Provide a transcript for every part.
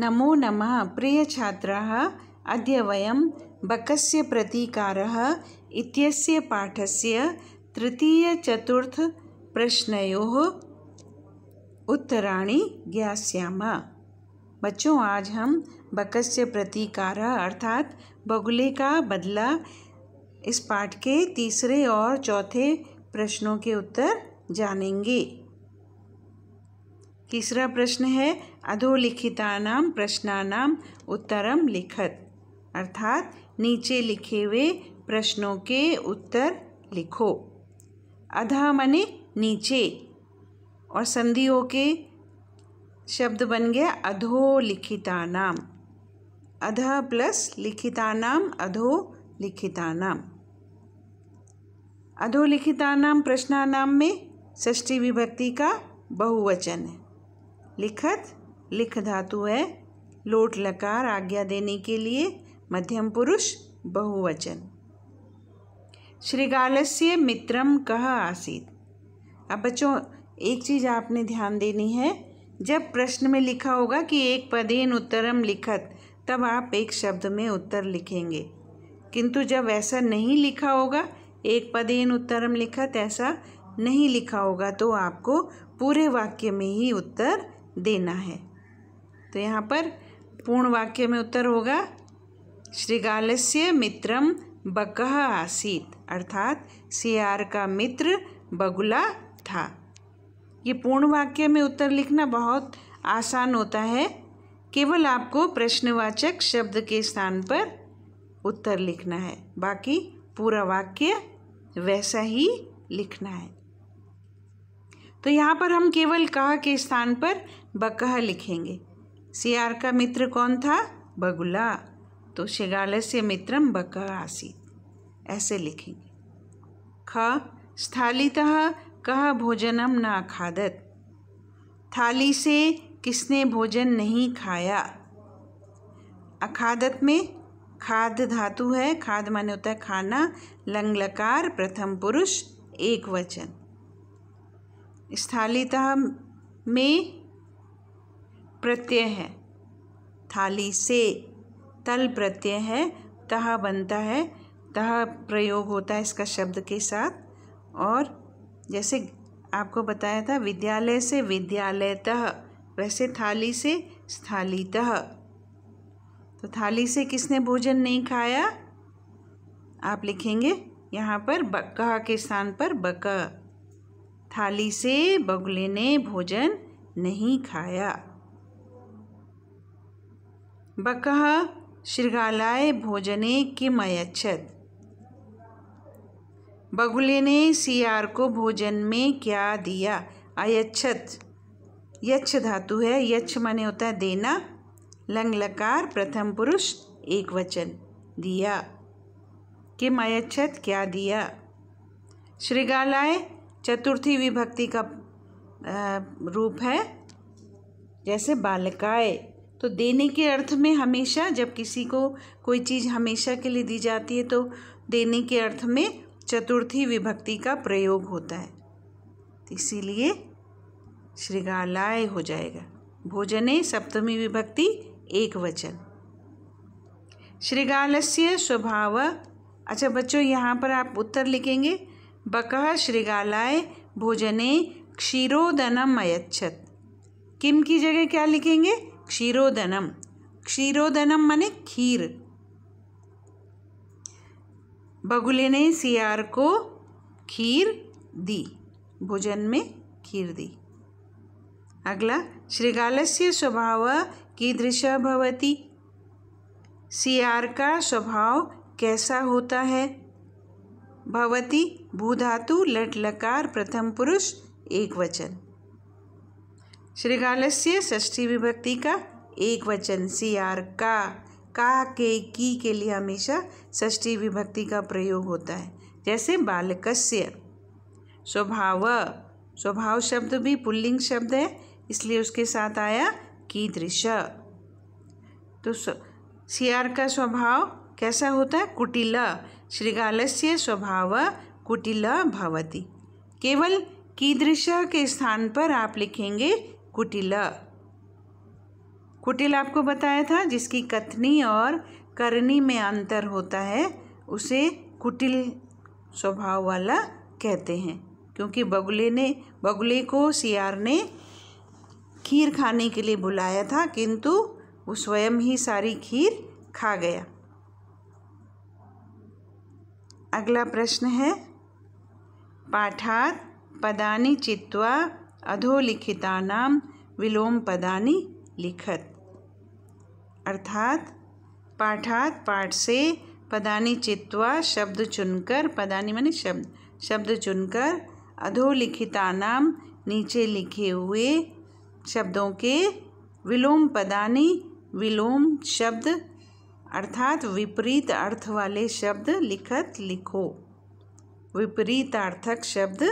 नमो नमः प्रियछात्राः अद वयं बकस्य प्रतीकारः इत्यस्य पाठस्य प्रश्नो उत्तरा ज्ञायाम बच्चों आज हम बकस्य प्रतीकार अर्थात बगुले का बदला इस पाठ के तीसरे और चौथे प्रश्नों के उत्तर जानेंगे तीसरा प्रश्न है अधोलिखिता प्रश्नानाम उत्तरम लिखत अर्थात नीचे लिखे हुए प्रश्नों के उत्तर लिखो अधा मने नीचे और संधियों के शब्द बन गया नाम अध प्लस लिखितानाम अधो अधोलिखिता नाम प्रश्नानाम में षष्ठी विभक्ति का बहुवचन है लिखत लिख धातु है लोट लकार आज्ञा देने के लिए मध्यम पुरुष बहुवचन श्रीगाल से मित्रम कह आसित अब बच्चों एक चीज़ आपने ध्यान देनी है जब प्रश्न में लिखा होगा कि एक पदेन उत्तरम लिखत तब आप एक शब्द में उत्तर लिखेंगे किंतु जब ऐसा नहीं लिखा होगा एक पदेन उत्तरम लिखत ऐसा नहीं लिखा होगा तो आपको पूरे वाक्य में ही उत्तर देना है तो यहाँ पर पूर्ण वाक्य में उत्तर होगा श्रीगालस्य मित्रम बकह आसीत अर्थात सियार का मित्र बगुला था ये पूर्ण वाक्य में उत्तर लिखना बहुत आसान होता है केवल आपको प्रश्नवाचक शब्द के स्थान पर उत्तर लिखना है बाकी पूरा वाक्य वैसा ही लिखना है तो यहाँ पर हम केवल कह के स्थान पर बकह लिखेंगे सियार का मित्र कौन था बगुला तो शिगाल से मित्रम बकह आसी ऐसे लिखेंगे ख स्थालीत कह भोजनम न खादत थाली से किसने भोजन नहीं खाया अखादत में खाद धातु है खाद माने होता है खाना लंगलकार प्रथम पुरुष एक वचन स्थालितः में प्रत्यय है थाली से तल प्रत्यय है तह बनता है तह प्रयोग होता है इसका शब्द के साथ और जैसे आपको बताया था विद्यालय से विद्यालयतः वैसे थाली से स्थालितः तो थाली से किसने भोजन नहीं खाया आप लिखेंगे यहाँ पर बक्का के स्थान पर बका थाली से बगुले ने भोजन नहीं खाया बकह श्रृगालाय भोजने किम अयच्छद बगुले ने सियार को भोजन में क्या दिया अयच्छत यक्ष धातु है यक्ष माने होता है देना लंग लकार प्रथम पुरुष एक वचन दिया किम अयच्छत क्या दिया श्रृगालाय चतुर्थी विभक्ति का रूप है जैसे बालकाय तो देने के अर्थ में हमेशा जब किसी को कोई चीज़ हमेशा के लिए दी जाती है तो देने के अर्थ में चतुर्थी विभक्ति का प्रयोग होता है इसीलिए श्रृगालाय हो जाएगा भोजने सप्तमी विभक्ति एक वचन श्रृगालस्य स्वभाव अच्छा बच्चों यहाँ पर आप उत्तर लिखेंगे बक श्रृगालाय भोजने क्षीरोदनम अयच्छत किम की जगह क्या लिखेंगे क्षीरोदनम क्षीरोदनम माने खीर बगुले ने सियार को खीर दी भोजन में खीर दी अगला श्रृगाल से स्वभाव कीदृश भवती सियार का स्वभाव कैसा होता है भवति भूधातु लट लकार प्रथम पुरुष एक वचन श्रीकाल से ष्ठी विभक्ति का एक वचन सी आर का का के की के लिए हमेशा ष्ठी विभक्ति का प्रयोग होता है जैसे बालकस्य स्वभाव स्वभाव शब्द भी पुल्लिंग शब्द है इसलिए उसके साथ आया कीदृश तो सियार का स्वभाव कैसा होता है कुटिल श्रृगाल से स्वभाव कुटिल भवती केवल कीदृश के स्थान पर आप लिखेंगे कुटिल कुटिल आपको बताया था जिसकी कथनी और करनी में अंतर होता है उसे कुटिल स्वभाव वाला कहते हैं क्योंकि बगुले ने बगुले को सियार ने खीर खाने के लिए बुलाया था किंतु वो स्वयं ही सारी खीर खा गया अगला प्रश्न है पाठात पदा चित्वा नाम विलोम पदा लिखत अर्थात पाठात पाठ से पदानि चित्वा शब्द चुनकर पदानि माने शब्द शब्द चुनकर नाम नीचे लिखे हुए शब्दों के विलोम पदा विलोम शब्द अर्थात विपरीत अर्थ वाले शब्द लिखत लिखो विपरीतार्थक शब्द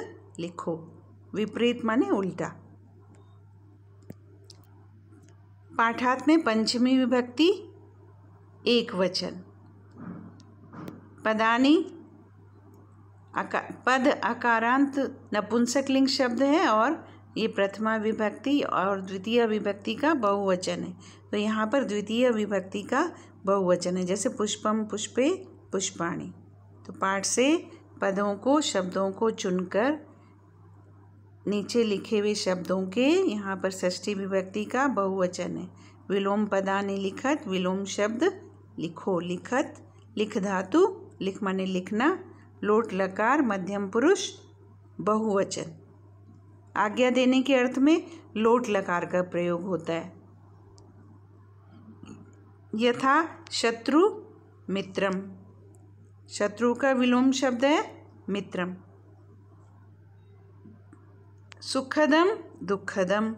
लिखो विपरीत माने उल्टा पाठात में पंचमी विभक्ति एक वचन पदानी आका, पद आकारांत नपुंसकलिंग शब्द है और ये प्रथमा विभक्ति और द्वितीय विभक्ति का बहुवचन है तो यहाँ पर द्वितीय विभक्ति का बहुवचन है जैसे पुष्पम पुष्पे पुष्पाणी तो पाठ से पदों को शब्दों को चुनकर नीचे लिखे हुए शब्दों के यहाँ पर षष्ठी विभक्ति का बहुवचन है विलोम ने लिखत विलोम शब्द लिखो लिखत लिख धातु लिख माने लिखना लोट लकार मध्यम पुरुष बहुवचन आज्ञा देने के अर्थ में लोट लकार का प्रयोग होता है यथा शत्रु मित्रम शत्रु का विलोम शब्द है मित्रम सुखदम दुखदम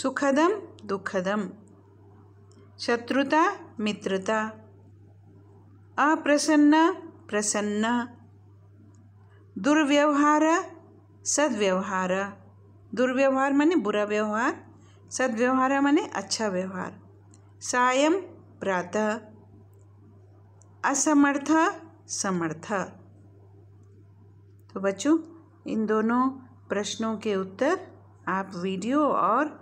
सुखदम दुखदम शत्रुता मित्रता अप्रसन्न प्रसन्न दुर्व्यवहार सदव्यवहार दुर्व्यवहार माने बुरा व्यवहार सदव्यवहार माने अच्छा व्यवहार सायं प्रातः असमर्थ समर्थ तो बच्चों इन दोनों प्रश्नों के उत्तर आप वीडियो और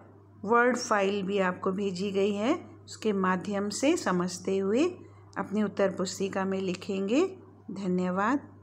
वर्ड फाइल भी आपको भेजी गई है उसके माध्यम से समझते हुए अपनी उत्तर पुस्तिका में लिखेंगे धन्यवाद